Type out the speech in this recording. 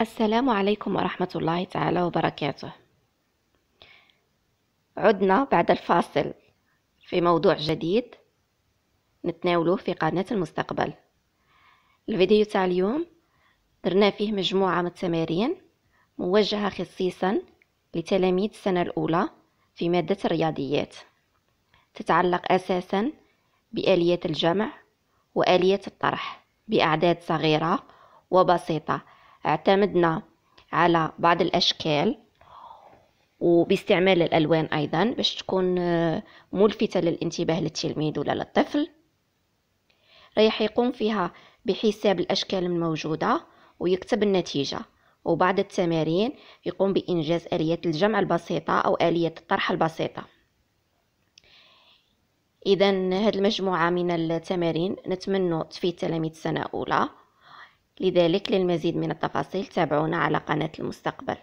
السلام عليكم ورحمة الله تعالى وبركاته عدنا بعد الفاصل في موضوع جديد نتناوله في قناة المستقبل الفيديو تاع اليوم درنا فيه مجموعة من التمارين موجهة خصيصا لتلاميذ السنة الأولى في مادة الرياضيات تتعلق أساسا بآلية الجمع وآلية الطرح بأعداد صغيرة وبسيطة اعتمدنا على بعض الأشكال وباستعمال الألوان أيضا باش تكون آه، ملفتة للانتباه للتلميذ ولا للطفل رايح يقوم فيها بحساب الأشكال الموجودة ويكتب النتيجة وبعد التمارين يقوم بإنجاز آلية الجمع البسيطة أو آلية الطرح البسيطة إذا هذه المجموعة من التمارين نتمنى تفيد تلاميذ سنة أولى لذلك للمزيد من التفاصيل تابعونا على قناة المستقبل